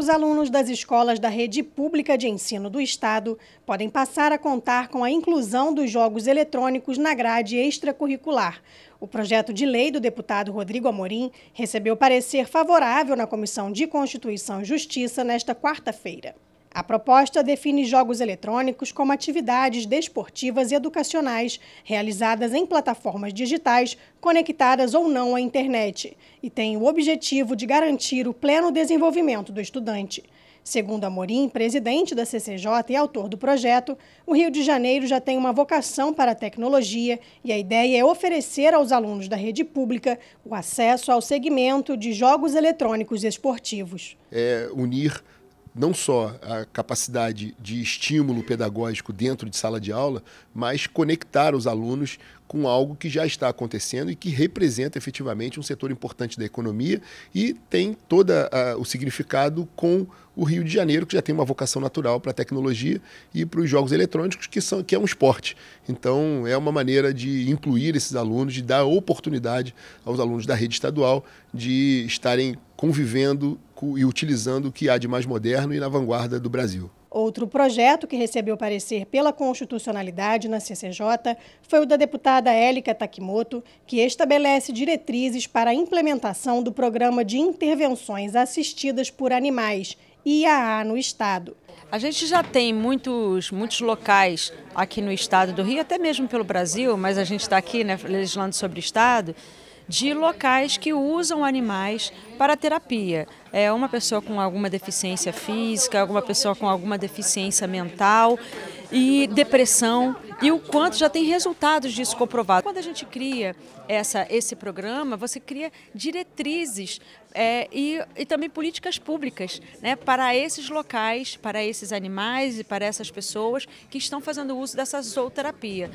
os alunos das escolas da rede pública de ensino do Estado podem passar a contar com a inclusão dos jogos eletrônicos na grade extracurricular. O projeto de lei do deputado Rodrigo Amorim recebeu parecer favorável na Comissão de Constituição e Justiça nesta quarta-feira. A proposta define jogos eletrônicos como atividades desportivas e educacionais realizadas em plataformas digitais conectadas ou não à internet e tem o objetivo de garantir o pleno desenvolvimento do estudante. Segundo Amorim, presidente da CCJ e autor do projeto, o Rio de Janeiro já tem uma vocação para a tecnologia e a ideia é oferecer aos alunos da rede pública o acesso ao segmento de jogos eletrônicos esportivos. É unir não só a capacidade de estímulo pedagógico dentro de sala de aula, mas conectar os alunos com algo que já está acontecendo e que representa efetivamente um setor importante da economia e tem todo o significado com o Rio de Janeiro, que já tem uma vocação natural para a tecnologia e para os jogos eletrônicos, que, são, que é um esporte. Então, é uma maneira de incluir esses alunos, de dar oportunidade aos alunos da rede estadual de estarem convivendo e utilizando o que há de mais moderno e na vanguarda do Brasil. Outro projeto que recebeu parecer pela constitucionalidade na CCJ foi o da deputada Élica Takimoto, que estabelece diretrizes para a implementação do Programa de Intervenções Assistidas por Animais, IAA, no Estado. A gente já tem muitos, muitos locais aqui no estado do Rio, até mesmo pelo Brasil, mas a gente está aqui né, legislando sobre o estado, de locais que usam animais para terapia. É uma pessoa com alguma deficiência física, alguma pessoa com alguma deficiência mental e depressão e o quanto já tem resultados disso comprovado. Quando a gente cria essa, esse programa, você cria diretrizes é, e, e também políticas públicas né, para esses locais, para esses animais e para essas pessoas que estão fazendo uso dessa zooterapia.